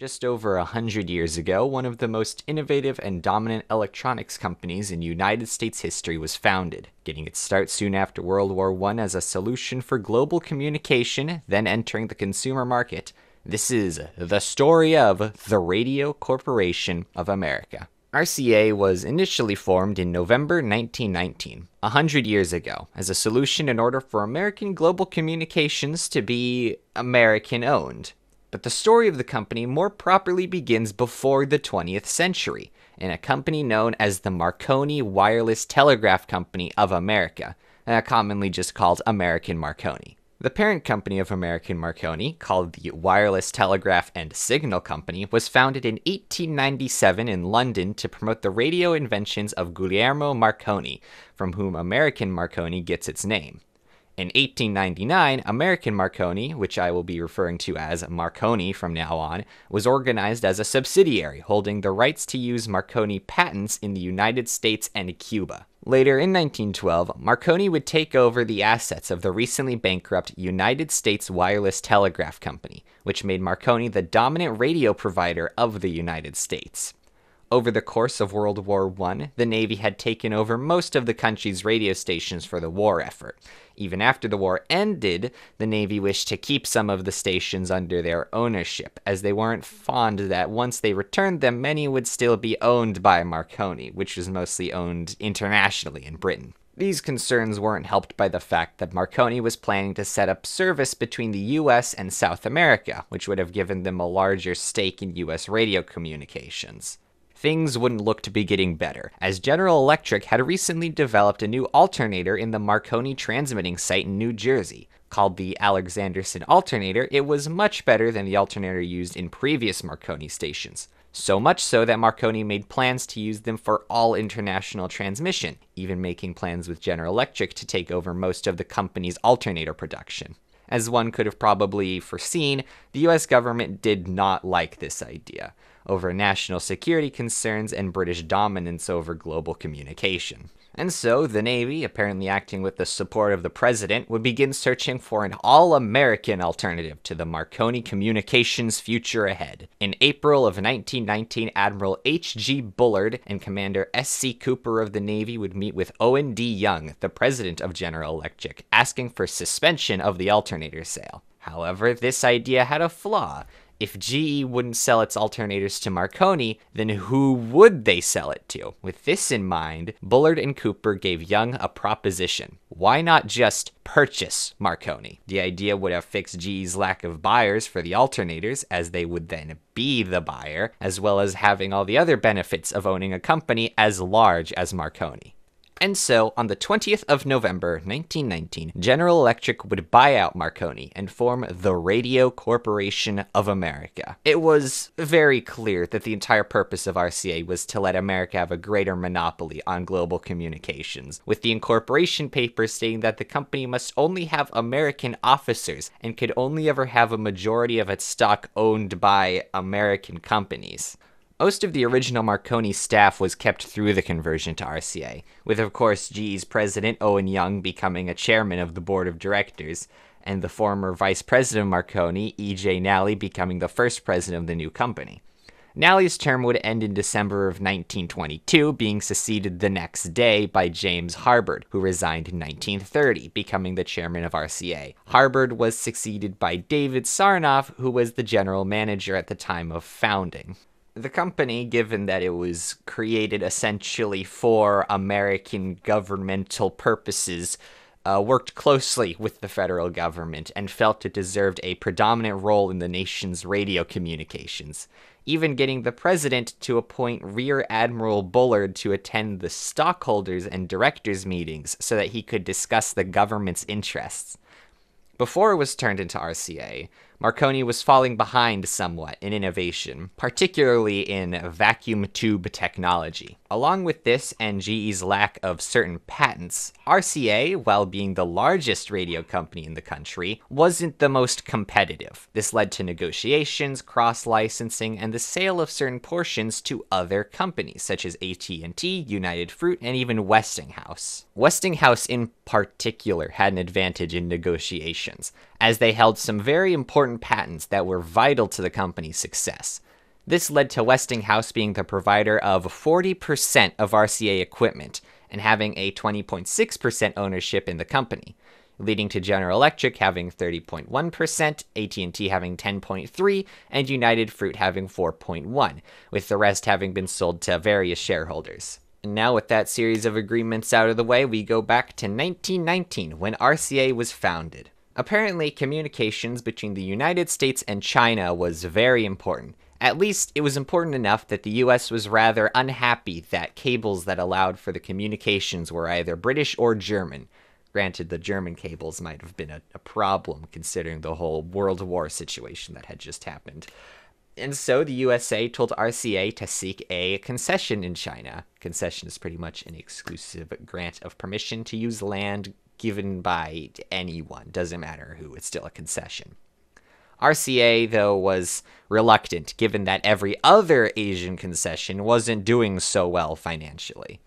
Just over a hundred years ago, one of the most innovative and dominant electronics companies in United States history was founded, getting its start soon after World War I as a solution for global communication, then entering the consumer market. This is the story of the Radio Corporation of America. RCA was initially formed in November 1919, 100 years ago, as a solution in order for American global communications to be American owned. But the story of the company more properly begins before the 20th century, in a company known as the Marconi Wireless Telegraph Company of America, uh, commonly just called American Marconi. The parent company of American Marconi, called the Wireless Telegraph and Signal Company, was founded in 1897 in London to promote the radio inventions of Guglielmo Marconi, from whom American Marconi gets its name. In 1899, American Marconi, which I will be referring to as Marconi from now on, was organized as a subsidiary holding the rights to use Marconi patents in the United States and Cuba. Later in 1912, Marconi would take over the assets of the recently bankrupt United States Wireless Telegraph Company, which made Marconi the dominant radio provider of the United States. Over the course of World War I, the Navy had taken over most of the country's radio stations for the war effort. Even after the war ended, the Navy wished to keep some of the stations under their ownership, as they weren't fond that once they returned them, many would still be owned by Marconi, which was mostly owned internationally in Britain. These concerns weren't helped by the fact that Marconi was planning to set up service between the US and South America, which would have given them a larger stake in US radio communications things wouldn't look to be getting better, as General Electric had recently developed a new alternator in the Marconi transmitting site in New Jersey. Called the Alexanderson alternator, it was much better than the alternator used in previous Marconi stations. So much so that Marconi made plans to use them for all international transmission, even making plans with General Electric to take over most of the company's alternator production. As one could have probably foreseen, the US government did not like this idea over national security concerns and British dominance over global communication. And so, the Navy, apparently acting with the support of the President, would begin searching for an all American alternative to the Marconi Communications future ahead. In April of 1919, Admiral H.G. Bullard and Commander S.C. Cooper of the Navy would meet with Owen D. Young, the President of General Electric, asking for suspension of the alternator sale. However, this idea had a flaw if GE wouldn't sell its alternators to Marconi, then who would they sell it to? With this in mind, Bullard and Cooper gave Young a proposition. Why not just purchase Marconi? The idea would have fixed GE's lack of buyers for the alternators, as they would then be the buyer, as well as having all the other benefits of owning a company as large as Marconi. And so, on the 20th of November 1919, General Electric would buy out Marconi and form the Radio Corporation of America. It was very clear that the entire purpose of RCA was to let America have a greater monopoly on global communications, with the incorporation papers stating that the company must only have American officers and could only ever have a majority of its stock owned by American companies. Most of the original Marconi staff was kept through the conversion to RCA, with of course GE's president Owen Young becoming a chairman of the board of directors, and the former vice president of Marconi, E.J. Nally, becoming the first president of the new company. Nally's term would end in December of 1922, being succeeded the next day by James Harbord, who resigned in 1930, becoming the chairman of RCA. Harbord was succeeded by David Sarnoff, who was the general manager at the time of founding the company, given that it was created essentially for American governmental purposes, uh, worked closely with the federal government and felt it deserved a predominant role in the nation's radio communications, even getting the president to appoint Rear Admiral Bullard to attend the stockholders and directors' meetings so that he could discuss the government's interests. Before it was turned into RCA, Marconi was falling behind somewhat in innovation, particularly in vacuum tube technology. Along with this and GE's lack of certain patents, RCA, while being the largest radio company in the country, wasn't the most competitive. This led to negotiations, cross-licensing, and the sale of certain portions to other companies such as AT&T, United Fruit, and even Westinghouse. Westinghouse in particular had an advantage in negotiations, as they held some very important patents that were vital to the company's success. This led to Westinghouse being the provider of 40% of RCA equipment and having a 20.6% ownership in the company, leading to General Electric having 30.1%, AT&T having 10.3, and United Fruit having 4.1, with the rest having been sold to various shareholders. And now with that series of agreements out of the way, we go back to 1919 when RCA was founded. Apparently, communications between the United States and China was very important, at least it was important enough that the US was rather unhappy that cables that allowed for the communications were either British or German. Granted, the German cables might have been a, a problem considering the whole World War situation that had just happened. And so the USA told RCA to seek a concession in China. Concession is pretty much an exclusive grant of permission to use land given by anyone, doesn't matter who, it's still a concession. RCA, though, was reluctant, given that every other Asian concession wasn't doing so well financially.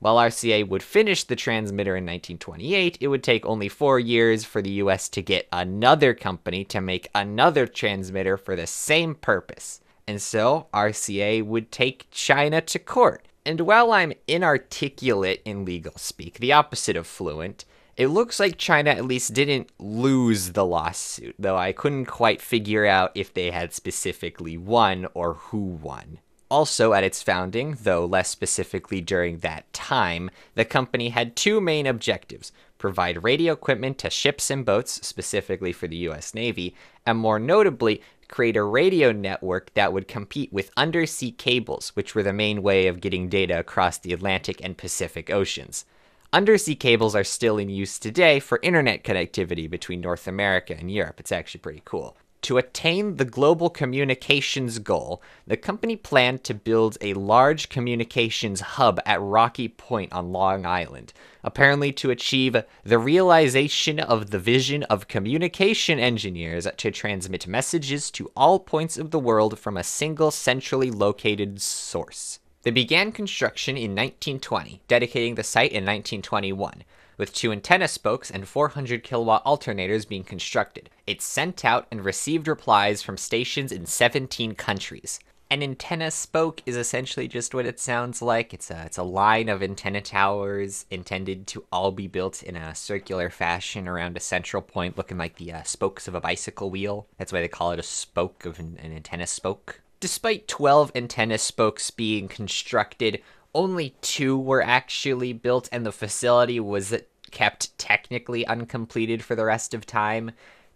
While RCA would finish the transmitter in 1928, it would take only four years for the US to get another company to make another transmitter for the same purpose. And so RCA would take China to court. And while I'm inarticulate in legal speak, the opposite of fluent, it looks like China at least didn't lose the lawsuit, though I couldn't quite figure out if they had specifically won or who won. Also, at its founding, though less specifically during that time, the company had two main objectives provide radio equipment to ships and boats, specifically for the US Navy, and more notably, create a radio network that would compete with undersea cables, which were the main way of getting data across the Atlantic and Pacific Oceans. Undersea cables are still in use today for internet connectivity between North America and Europe. It's actually pretty cool. To attain the global communications goal, the company planned to build a large communications hub at Rocky Point on Long Island, apparently to achieve the realization of the vision of communication engineers to transmit messages to all points of the world from a single centrally located source. They began construction in 1920, dedicating the site in 1921, with two antenna spokes and 400 kilowatt alternators being constructed. It sent out and received replies from stations in 17 countries. An antenna spoke is essentially just what it sounds like. It's a, it's a line of antenna towers intended to all be built in a circular fashion around a central point, looking like the uh, spokes of a bicycle wheel. That's why they call it a spoke of an, an antenna spoke. Despite 12 antenna spokes being constructed, only two were actually built, and the facility was kept technically uncompleted for the rest of time.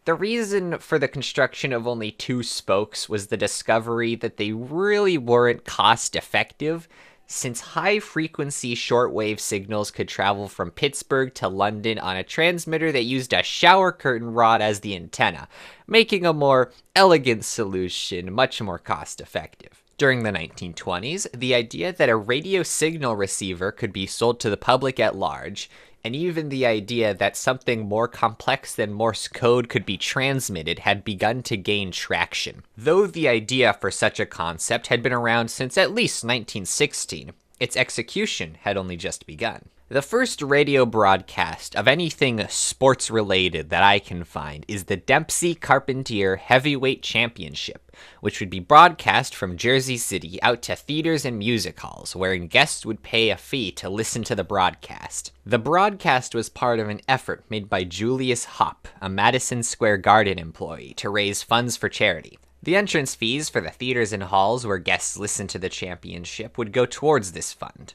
The reason for the construction of only two spokes was the discovery that they really weren't cost effective, since high frequency shortwave signals could travel from Pittsburgh to London on a transmitter, that used a shower curtain rod as the antenna, making a more elegant solution much more cost effective. During the 1920s, the idea that a radio signal receiver could be sold to the public at large and even the idea that something more complex than Morse code could be transmitted had begun to gain traction. Though the idea for such a concept had been around since at least 1916, its execution had only just begun. The first radio broadcast of anything sports related that I can find is the Dempsey Carpentier Heavyweight Championship which would be broadcast from Jersey City out to theaters and music halls, wherein guests would pay a fee to listen to the broadcast. The broadcast was part of an effort made by Julius Hopp, a Madison Square Garden employee, to raise funds for charity. The entrance fees for the theaters and halls where guests listened to the championship would go towards this fund.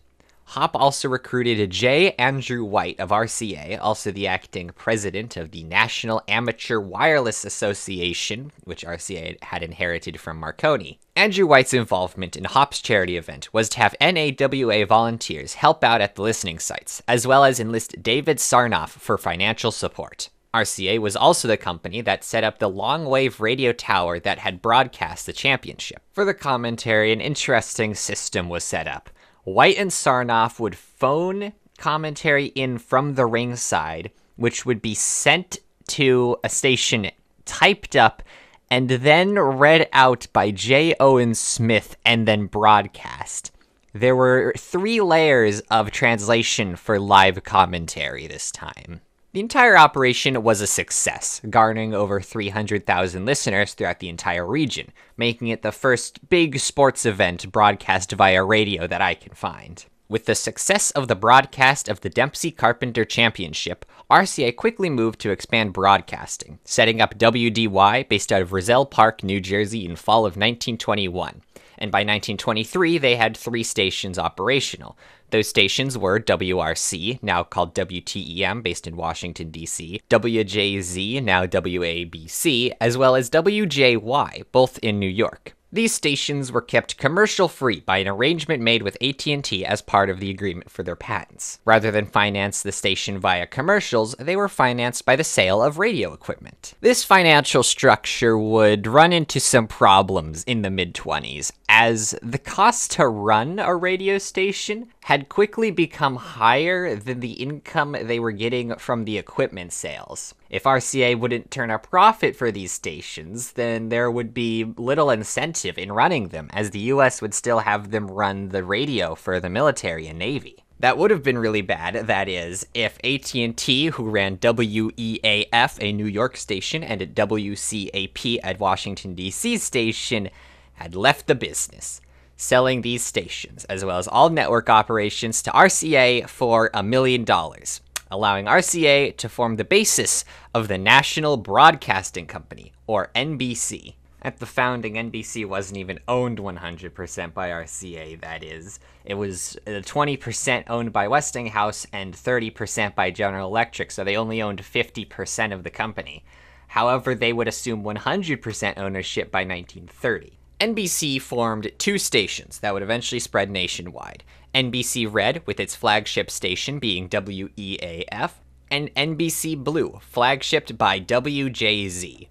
Hop also recruited J. Andrew White of RCA, also the acting president of the National Amateur Wireless Association, which RCA had inherited from Marconi. Andrew White's involvement in Hop's charity event was to have NAWA volunteers help out at the listening sites, as well as enlist David Sarnoff for financial support. RCA was also the company that set up the long wave radio tower that had broadcast the championship. For the commentary, an interesting system was set up. White and Sarnoff would phone commentary in from the ringside, which would be sent to a station typed up and then read out by J. Owen Smith and then broadcast. There were three layers of translation for live commentary this time. The entire operation was a success, garnering over 300,000 listeners throughout the entire region, making it the first big sports event broadcast via radio that I can find. With the success of the broadcast of the Dempsey Carpenter Championship, RCA quickly moved to expand broadcasting, setting up WDY based out of Roselle Park, New Jersey in fall of 1921 and by 1923 they had three stations operational. Those stations were WRC, now called WTEM, based in Washington, D.C., WJZ, now WABC, as well as WJY, both in New York. These stations were kept commercial free by an arrangement made with AT&T as part of the agreement for their patents. Rather than finance the station via commercials, they were financed by the sale of radio equipment. This financial structure would run into some problems in the mid-20s as the cost to run a radio station had quickly become higher than the income they were getting from the equipment sales. If RCA wouldn't turn a profit for these stations, then there would be little incentive in running them, as the US would still have them run the radio for the military and navy. That would have been really bad, that is, if AT&T, who ran WEAF, a New York station, and WCAP, a Washington D.C. station, had left the business selling these stations, as well as all network operations, to RCA for a million dollars, allowing RCA to form the basis of the National Broadcasting Company, or NBC. At the founding, NBC wasn't even owned 100% by RCA, that is. It was 20% uh, owned by Westinghouse and 30% by General Electric, so they only owned 50% of the company. However, they would assume 100% ownership by 1930. NBC formed two stations that would eventually spread nationwide NBC Red, with its flagship station being WEAF, and NBC Blue, flagshipped by WJZ.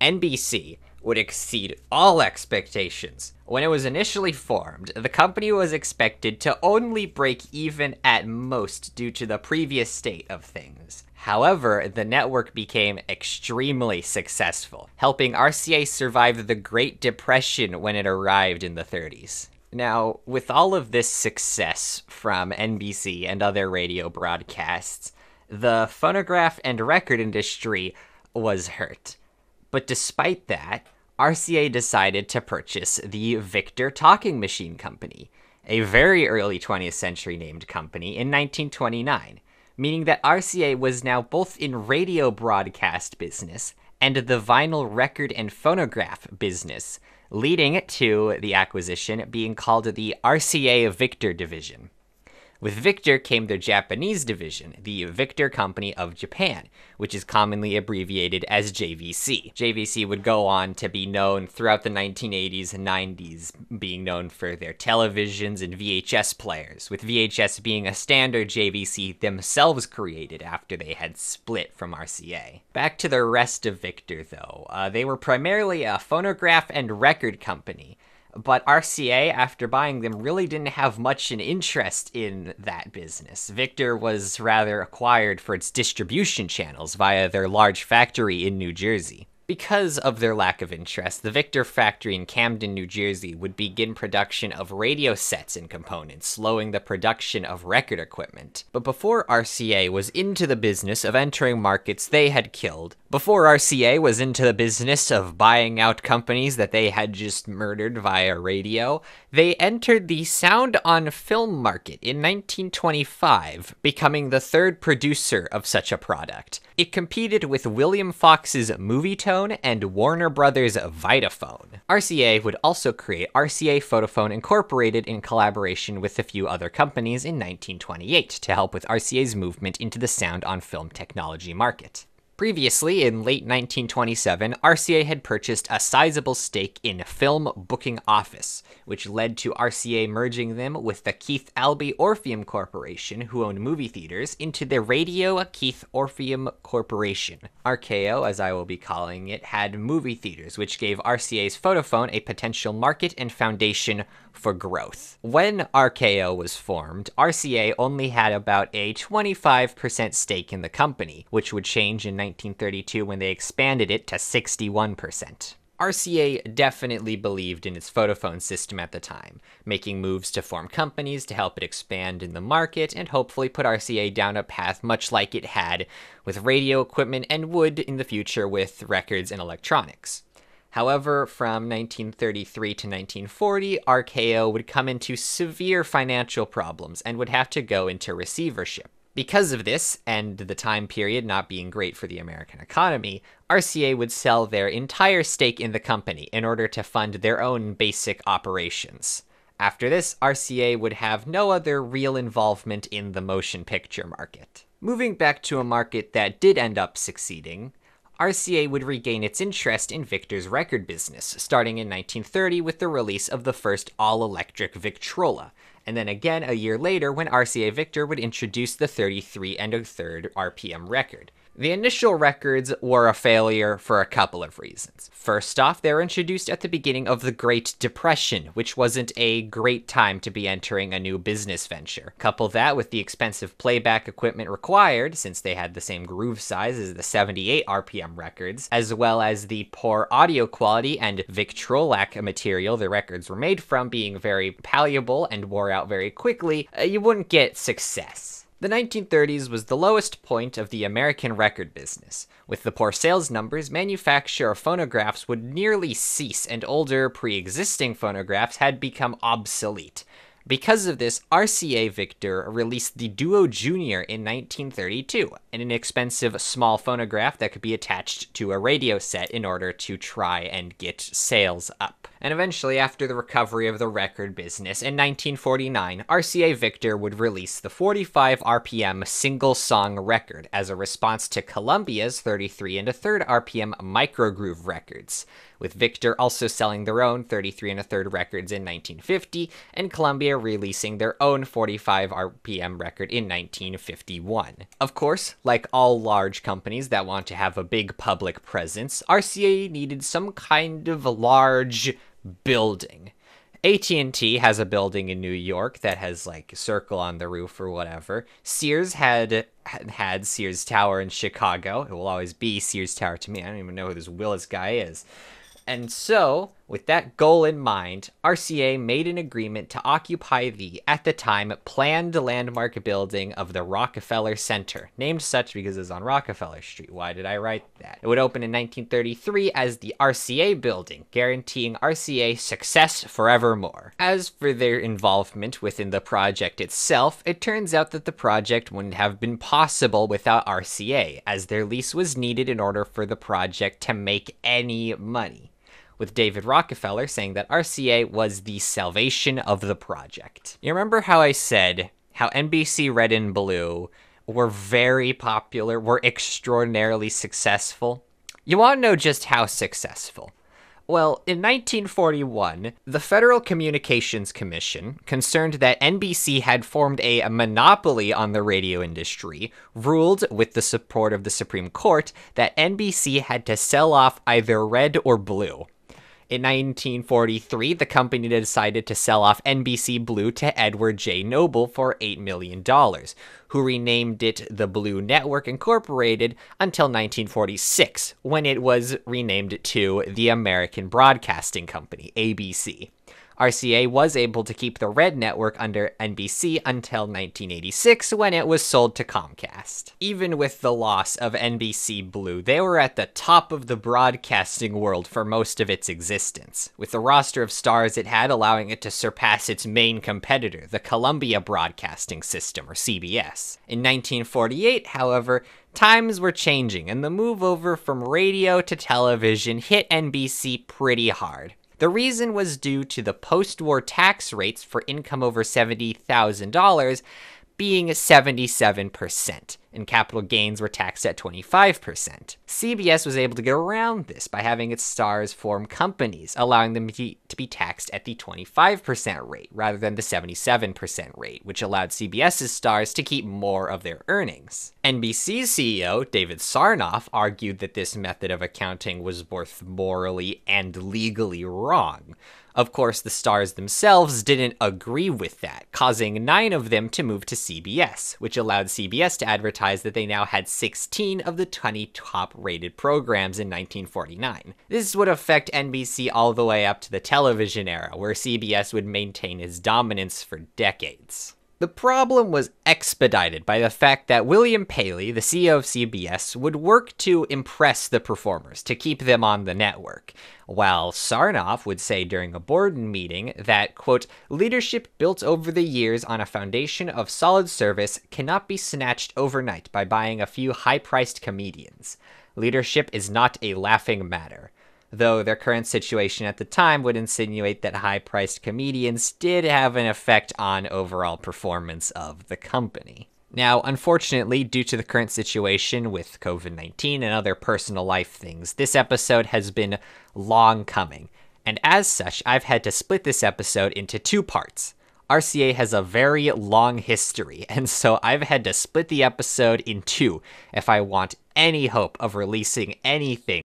NBC would exceed all expectations. When it was initially formed, the company was expected to only break even at most due to the previous state of things. However, the network became extremely successful, helping RCA survive the Great Depression when it arrived in the 30s. Now, with all of this success from NBC and other radio broadcasts, the phonograph and record industry was hurt. But despite that, RCA decided to purchase the Victor Talking Machine Company, a very early 20th century named company, in 1929, meaning that RCA was now both in radio broadcast business and the vinyl record and phonograph business, leading to the acquisition being called the RCA Victor Division. With Victor came their Japanese division, the Victor Company of Japan, which is commonly abbreviated as JVC. JVC would go on to be known throughout the 1980s and 90s, being known for their televisions and VHS players, with VHS being a standard JVC themselves created after they had split from RCA. Back to the rest of Victor, though, uh, they were primarily a phonograph and record company but RCA, after buying them, really didn't have much an interest in that business. Victor was rather acquired for its distribution channels via their large factory in New Jersey. Because of their lack of interest, the Victor factory in Camden, New Jersey would begin production of radio sets and components, slowing the production of record equipment. But before RCA was into the business of entering markets they had killed, before RCA was into the business of buying out companies that they had just murdered via radio, they entered the sound on film market in 1925, becoming the third producer of such a product. It competed with William Fox's Movietone and Warner Brothers Vitaphone. RCA would also create RCA Photophone Incorporated in collaboration with a few other companies in 1928 to help with RCA's movement into the sound on film technology market. Previously, in late 1927, RCA had purchased a sizable stake in Film Booking Office, which led to RCA merging them with the Keith Albee Orpheum Corporation, who owned movie theaters, into the Radio Keith Orpheum Corporation. RKO, as I will be calling it, had movie theaters, which gave RCA's Photophone a potential market and foundation for growth. When RKO was formed, RCA only had about a 25% stake in the company, which would change in 1932 when they expanded it to 61%. RCA definitely believed in its photophone system at the time, making moves to form companies to help it expand in the market and hopefully put RCA down a path much like it had with radio equipment and would in the future with records and electronics. However, from 1933 to 1940, RKO would come into severe financial problems and would have to go into receivership. Because of this, and the time period not being great for the American economy, RCA would sell their entire stake in the company in order to fund their own basic operations. After this, RCA would have no other real involvement in the motion picture market. Moving back to a market that did end up succeeding, RCA would regain its interest in Victor's record business, starting in 1930 with the release of the first all electric Victrola, and then again a year later when RCA Victor would introduce the 33 and a third RPM record. The initial records were a failure for a couple of reasons. First off, they were introduced at the beginning of the Great Depression, which wasn't a great time to be entering a new business venture. Couple that with the expensive playback equipment required, since they had the same groove size as the 78 RPM records, as well as the poor audio quality and Victrolac material the records were made from being very palliable and wore out very quickly, uh, you wouldn't get success. The 1930s was the lowest point of the American record business. With the poor sales numbers, manufacture of phonographs would nearly cease, and older, pre existing phonographs had become obsolete. Because of this, RCA Victor released the Duo Junior in 1932, an inexpensive small phonograph that could be attached to a radio set in order to try and get sales up and eventually, after the recovery of the record business in 1949, RCA Victor would release the 45 RPM single song record as a response to Columbia's 33 and a third RPM microgroove records, with Victor also selling their own 33 and a third records in 1950, and Columbia releasing their own 45 RPM record in 1951. Of course, like all large companies that want to have a big public presence, RCA needed some kind of large building. AT&T has a building in New York that has like circle on the roof or whatever. Sears had had Sears Tower in Chicago. It will always be Sears Tower to me. I don't even know who this Willis guy is. And so with that goal in mind, RCA made an agreement to occupy the, at the time, planned landmark building of the Rockefeller Center, named such because it's on Rockefeller Street. Why did I write that? It would open in 1933 as the RCA building, guaranteeing RCA success forevermore. As for their involvement within the project itself, it turns out that the project wouldn't have been possible without RCA, as their lease was needed in order for the project to make any money with David Rockefeller saying that RCA was the salvation of the project. You remember how I said how NBC Red and Blue were very popular, were extraordinarily successful? You want to know just how successful. Well, in 1941, the Federal Communications Commission, concerned that NBC had formed a monopoly on the radio industry, ruled, with the support of the Supreme Court, that NBC had to sell off either red or blue. In 1943, the company decided to sell off NBC Blue to Edward J. Noble for $8 million, who renamed it the Blue Network Incorporated until 1946, when it was renamed to the American Broadcasting Company, ABC. RCA was able to keep the Red Network under NBC until 1986 when it was sold to Comcast. Even with the loss of NBC Blue, they were at the top of the broadcasting world for most of its existence, with the roster of stars it had allowing it to surpass its main competitor, the Columbia Broadcasting System, or CBS. In 1948, however, Times were changing, and the move over from radio to television hit NBC pretty hard. The reason was due to the post war tax rates for income over $70,000 being 77% and capital gains were taxed at 25%. CBS was able to get around this by having its stars form companies, allowing them to be taxed at the 25% rate rather than the 77% rate, which allowed CBS's stars to keep more of their earnings. NBC's CEO, David Sarnoff, argued that this method of accounting was both morally and legally wrong. Of course, the stars themselves didn't agree with that, causing nine of them to move to CBS, which allowed CBS to advertise advertised that they now had 16 of the 20 top rated programs in 1949. This would affect NBC all the way up to the television era, where CBS would maintain its dominance for decades. The problem was expedited by the fact that William Paley, the CEO of CBS, would work to impress the performers to keep them on the network, while Sarnoff would say during a board meeting that, quote, leadership built over the years on a foundation of solid service cannot be snatched overnight by buying a few high priced comedians. Leadership is not a laughing matter though their current situation at the time would insinuate that high priced comedians did have an effect on overall performance of the company. Now, unfortunately, due to the current situation with COVID 19 and other personal life things, this episode has been long coming. And as such, I've had to split this episode into two parts. RCA has a very long history, and so I've had to split the episode in two if I want any hope of releasing anything